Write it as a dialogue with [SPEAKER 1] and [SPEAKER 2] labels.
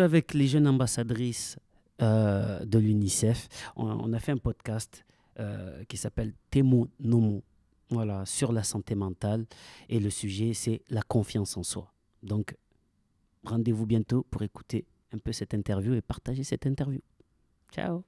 [SPEAKER 1] avec les jeunes ambassadrices euh, de l'UNICEF. On, a fait un podcast euh, qui s'appelle Temo Nomo, voilà, sur la santé mentale. Et le sujet, c'est la confiance en soi. Donc, rendez-vous bientôt pour écouter un peu cette interview et partager cette interview. Ciao